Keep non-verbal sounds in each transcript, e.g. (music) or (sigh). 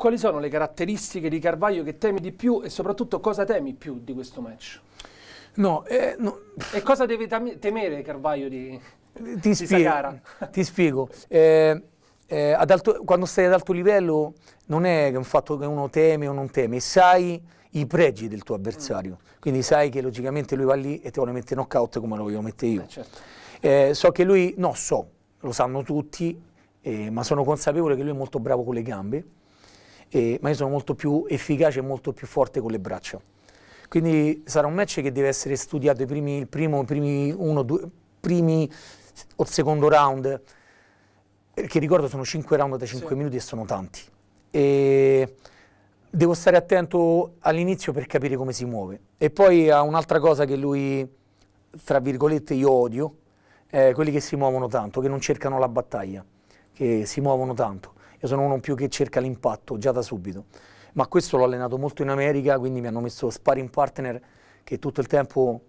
Quali sono le caratteristiche di Carvaglio che temi di più e soprattutto cosa temi più di questo match? No, eh, no. E cosa deve temere Carvaglio di, ti di spiego, (laughs) Ti spiego. Eh, eh, alto, quando stai ad alto livello non è un fatto che uno teme o non teme, sai i pregi del tuo avversario. Mm. Quindi sai che logicamente lui va lì e ti vuole mettere knockout come lo voglio mettere io. Eh, certo. Eh, so che lui, no so, lo sanno tutti, eh, ma sono consapevole che lui è molto bravo con le gambe eh, ma io sono molto più efficace e molto più forte con le braccia. Quindi sarà un match che deve essere studiato i primi, il primo, i primi uno, due, primi o secondo round, perché ricordo sono 5 round da 5 sì. minuti e sono tanti. E devo stare attento all'inizio per capire come si muove. E poi ha un'altra cosa che lui, tra virgolette, io odio, eh, quelli che si muovono tanto, che non cercano la battaglia, che si muovono tanto. Io sono uno più che cerca l'impatto già da subito. Ma questo l'ho allenato molto in America, quindi mi hanno messo sparring partner che tutto il tempo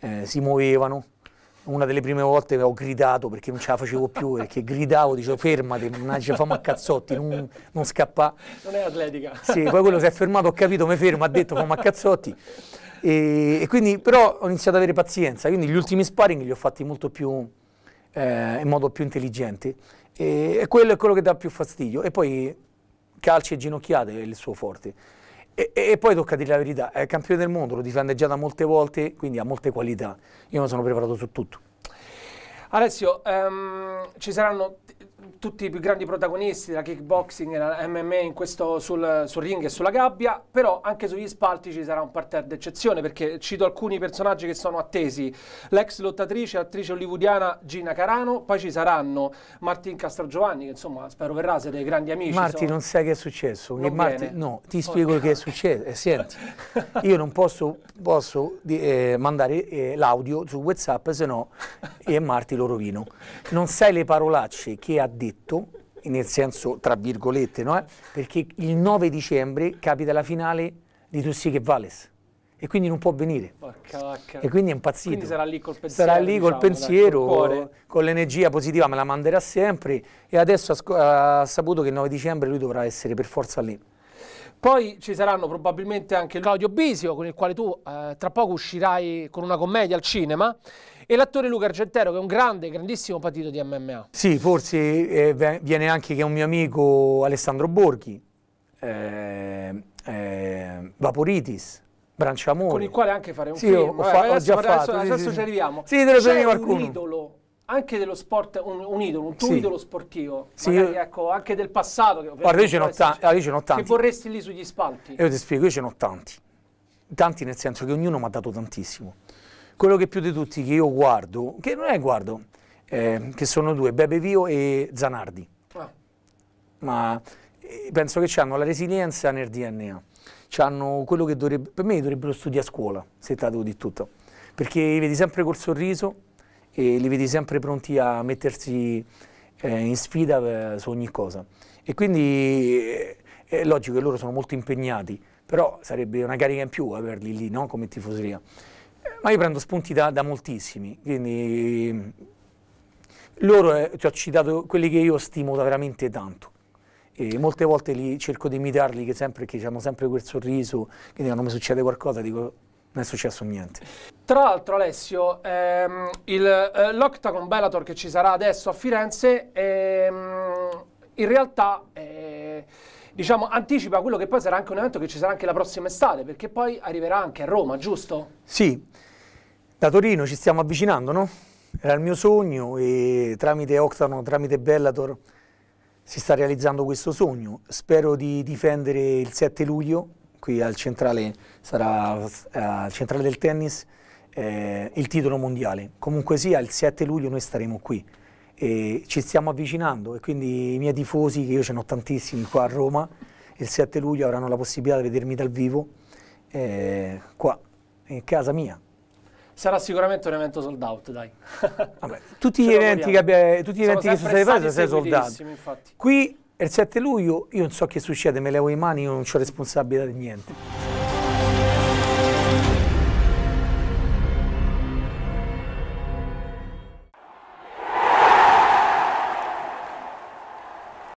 eh, si muovevano. Una delle prime volte ho gridato perché non ce la facevo più, (laughs) perché gridavo, dicevo fermati, mannaggia, fammi a cazzotti, non, non scappare. Non è atletica. Sì, poi quello si è fermato, ho capito, mi fermo, ha detto fammi a cazzotti. E, e, quindi però ho iniziato ad avere pazienza, quindi gli ultimi sparring li ho fatti molto più, eh, in modo più intelligente. E, e quello è quello che dà più fastidio. E poi calci e ginocchiate è il suo forte. E, e, poi tocca dire la verità, è campione del mondo, lo difende già da molte volte, quindi ha molte qualità. Io mi sono preparato su tutto. Alessio, um, ci saranno tutti i più grandi protagonisti della kickboxing e della MMA questo, sul, sul, ring e sulla gabbia, però anche sugli spalti ci sarà un parterre d'eccezione perché cito alcuni personaggi che sono attesi, l'ex lottatrice e attrice hollywoodiana Gina Carano, poi ci saranno Martin Castrogiovanni che insomma spero verrà, siete dei grandi amici. Marti sono... non sai che è successo, non Marti, no, ti spiego oh. che è successo, eh, senti, io non posso, posso eh, mandare eh, l'audio su Whatsapp se no e Marti lo rovino, non sai le parolacce che che ha detto, nel senso tra virgolette, no? Eh, perché il 9 dicembre capita la finale di Tussi che Vales e quindi non può venire. E quindi è impazzito. Quindi sarà lì col pensiero. Sarà lì col diciamo, pensiero, dai, con l'energia positiva, me la manderà sempre. E adesso ha, ha, saputo che il 9 dicembre lui dovrà essere per forza lì. Poi ci saranno probabilmente anche Claudio Bisio, con il quale tu eh, tra poco uscirai con una commedia al cinema, e l'attore Luca Argentero, che è un grande, grandissimo patito di MMA. Sì, forse eh, viene anche che un mio amico Alessandro Borghi, eh, eh, Vaporitis, Branciamore. Con il quale anche fare un sì, film. Sì, ho, eh, ho, ho, già fatto. Adesso, sì, adesso sì. ci arriviamo. Sì, te lo C'è un qualcuno. idolo anche dello sport, un, un idolo, un tuo sì. idolo sportivo, sì. magari, ecco, anche del passato. Che Guarda, io ce n'ho tanti, tanti. Che vorresti lì sugli spalti? Io ti spiego, io ce n'ho tanti. Tanti nel senso che ognuno mi ha dato tantissimo. Quello che più di tutti che io guardo, che non è guardo, eh, che sono due, Bebe Vio e Zanardi. Ah. Ma eh, penso che hanno la resilienza nel DNA. Hanno quello che dovrebbe, per me dovrebbero studiare a scuola, se te la devo dire tutto. Perché li vedi sempre col sorriso, e li vedi sempre pronti a mettersi eh, in sfida eh, su ogni cosa. E quindi eh, è logico che loro sono molto impegnati, però sarebbe una carica in più averli lì no? come tifoseria. Eh, ma io prendo spunti da, da moltissimi, quindi loro, eh, ti ho citato quelli che io stimo veramente tanto. E molte volte li, cerco di imitarli, che, sempre, che hanno sempre quel sorriso, quindi quando mi succede qualcosa dico non è successo niente. Tra l'altro Alessio, ehm, il, eh, l'Octagon Bellator che ci sarà adesso a Firenze ehm, in realtà eh, diciamo, anticipa quello che poi sarà anche un evento che ci sarà anche la prossima estate, perché poi arriverà anche a Roma, giusto? Sì, da Torino ci stiamo avvicinando, no? Era il mio sogno e tramite Octagon, tramite Bellator si sta realizzando questo sogno. Spero di difendere il 7 luglio qui al centrale, sarà, eh, al centrale del tennis eh, il titolo mondiale. Comunque sia, il 7 luglio noi staremo qui e ci stiamo avvicinando e quindi i miei tifosi, che io ce ne ho tantissimi qua a Roma, il 7 luglio avranno la possibilità di vedermi dal vivo eh, qua, in casa mia. Sarà sicuramente un evento sold out, dai. Vabbè, tutti, (laughs) gli eventi, abbia, tutti gli eventi che, sono stati fatti sono sold out. Qui il 7 luglio io non so che succede, me levo le mani, io non ho responsabilità di niente.